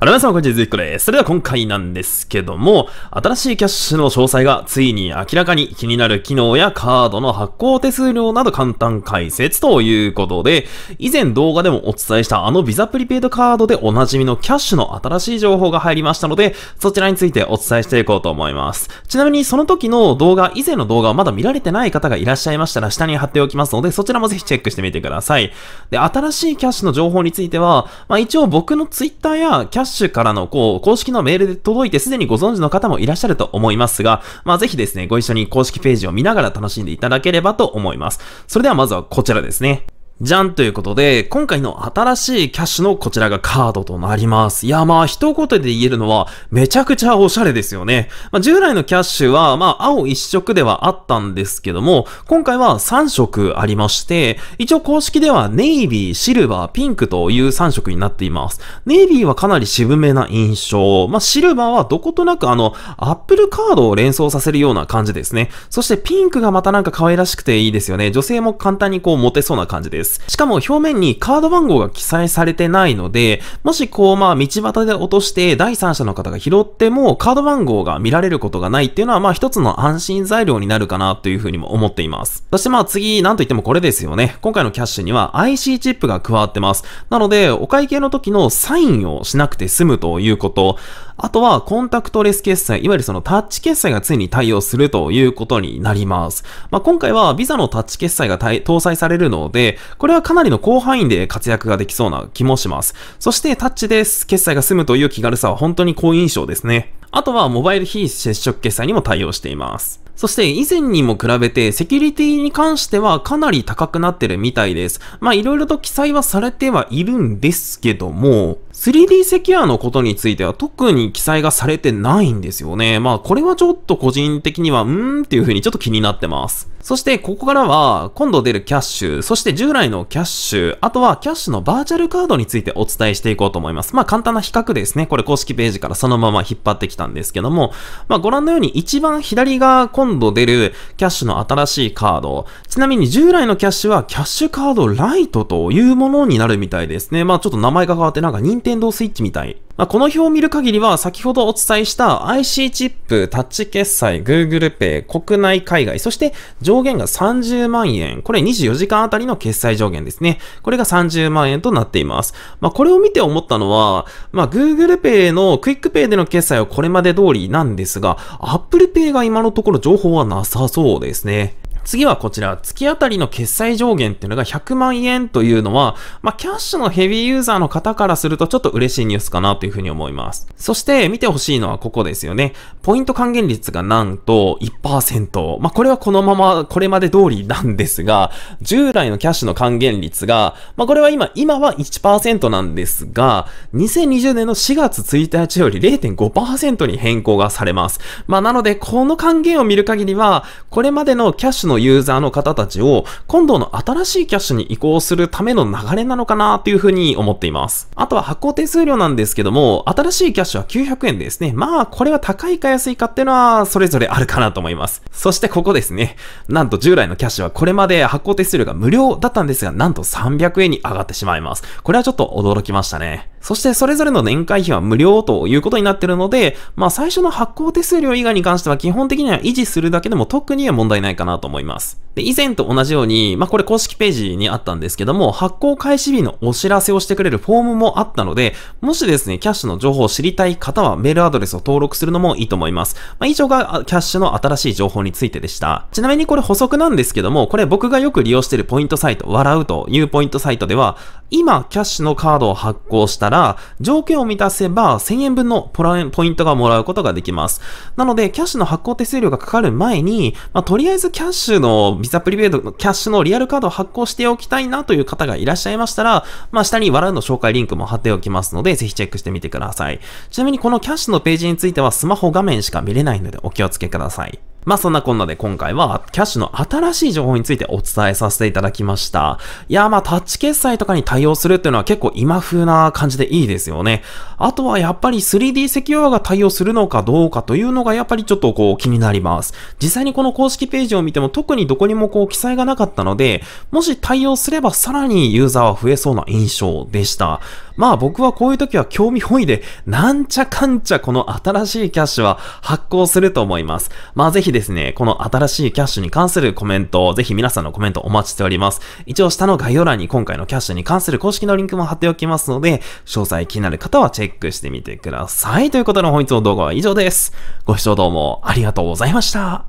あら皆さん、こんにちは、ずっコです。それでは今回なんですけども、新しいキャッシュの詳細がついに明らかに気になる機能やカードの発行手数料など簡単解説ということで、以前動画でもお伝えしたあのビザプリペイドカードでおなじみのキャッシュの新しい情報が入りましたので、そちらについてお伝えしていこうと思います。ちなみにその時の動画、以前の動画はまだ見られてない方がいらっしゃいましたら下に貼っておきますので、そちらもぜひチェックしてみてください。で、新しいキャッシュの情報については、まあ一応僕のツイッターやキャッシュシュからのこう、公式のメールで届いてすでにご存知の方もいらっしゃると思いますが、まあぜひですね、ご一緒に公式ページを見ながら楽しんでいただければと思います。それではまずはこちらですね。じゃんということで、今回の新しいキャッシュのこちらがカードとなります。いや、まあ、一言で言えるのは、めちゃくちゃおしゃれですよね。まあ、従来のキャッシュは、まあ、青一色ではあったんですけども、今回は3色ありまして、一応公式ではネイビー、シルバー、ピンクという3色になっています。ネイビーはかなり渋めな印象。まあ、シルバーはどことなくあの、アップルカードを連想させるような感じですね。そしてピンクがまたなんか可愛らしくていいですよね。女性も簡単にこうモテそうな感じです。。しかも表面にカード番号が記載されてないので、もしこうまあ道端で落として第三者の方が拾ってもカード番号が見られることがないっていうのはまあ一つの安心材料になるかなというふうにも思っています。そしてまあ次、なんといってもこれですよね。今回のキャッシュには IC チップが加わってます。なので、お会計の時のサインをしなくて済むということ。あとは、コンタクトレス決済、いわゆるそのタッチ決済がついに対応するということになります。まあ、今回はビザのタッチ決済が搭載されるので、これはかなりの広範囲で活躍ができそうな気もします。そして、タッチで決済が済むという気軽さは本当に好印象ですね。あとは、モバイル非接触決済にも対応しています。そして以前にも比べてセキュリティに関してはかなり高くなってるみたいです。まあいろいろと記載はされてはいるんですけども、3D セキュアのことについては特に記載がされてないんですよね。まあこれはちょっと個人的には、うーんっていう風にちょっと気になってます。そしてここからは今度出るキャッシュ、そして従来のキャッシュ、あとはキャッシュのバーチャルカードについてお伝えしていこうと思います。まあ簡単な比較ですね。これ公式ページからそのまま引っ張ってきたんですけども、まあご覧のように一番左が今度出るキャッシュの新しいカード。ちなみに従来のキャッシュはキャッシュカードライトというものになるみたいですね。まあちょっと名前が変わってなんか任天堂スイッチみたいまあ、この表を見る限りは、先ほどお伝えした IC チップ、タッチ決済、Google Pay、国内海外、そして上限が30万円。これ24時間あたりの決済上限ですね。これが30万円となっています。まあ、これを見て思ったのは、まあ、Google Pay のクイックペイでの決済はこれまで通りなんですが、Apple Pay が今のところ情報はなさそうですね。次はこちら、月当たりの決済上限っていうのが100万円というのは、まあ、キャッシュのヘビーユーザーの方からするとちょっと嬉しいニュースかなというふうに思います。そして見てほしいのはここですよね。ポイント還元率がなんと1%。まあ、これはこのまま、これまで通りなんですが、従来のキャッシュの還元率が、まあ、これは今、今は1%なんですが、2020年の4月1日より0.5%に変更がされます。まあ、なので、この還元を見る限りは、これまでのキャッシュのユーザーの方たちを今度の新しいキャッシュに移行するための流れなのかなっていうふうに思っています。あとは発行手数料なんですけども、新しいキャッシュは900円ですね。まあ、これは高いか安いかっていうのはそれぞれあるかなと思います。そしてここですね。なんと従来のキャッシュはこれまで発行手数料が無料だったんですが、なんと300円に上がってしまいます。これはちょっと驚きましたね。そしてそれぞれの年会費は無料ということになってるので、まあ最初の発行手数料以外に関しては基本的には維持するだけでも特には問題ないかなと思います。で、以前と同じように、まあこれ公式ページにあったんですけども、発行開始日のお知らせをしてくれるフォームもあったので、もしですね、キャッシュの情報を知りたい方はメールアドレスを登録するのもいいと思います。まあ以上がキャッシュの新しい情報についてでした。ちなみにこれ補足なんですけども、これ僕がよく利用しているポイントサイト、笑うというポイントサイトでは、今キャッシュのカードを発行したら、ら、条件を満たせば1000円分のポラポイントがもらうことができます。なので、キャッシュの発行手数料がかかる前に、まあ、とりあえずキャッシュの、ビザプリペイドのキャッシュのリアルカードを発行しておきたいなという方がいらっしゃいましたら、まあ、下に笑うの紹介リンクも貼っておきますので、ぜひチェックしてみてください。ちなみにこのキャッシュのページについてはスマホ画面しか見れないのでお気をつけください。まあそんなこんなで今回はキャッシュの新しい情報についてお伝えさせていただきました。いや、まあタッチ決済とかに対応するっていうのは結構今風な感じでいいですよね。あとはやっぱり 3D セキュアが対応するのかどうかというのがやっぱりちょっとこう気になります。実際にこの公式ページを見ても特にどこにもこう記載がなかったので、もし対応すればさらにユーザーは増えそうな印象でした。まあ僕はこういう時は興味本位で、なんちゃかんちゃこの新しいキャッシュは発行すると思います。まあぜひですね、この新しいキャッシュに関するコメント、をぜひ皆さんのコメントお待ちしております。一応下の概要欄に今回のキャッシュに関する公式のリンクも貼っておきますので、詳細気になる方はチェックしてみてください。ということで本日の動画は以上です。ご視聴どうもありがとうございました。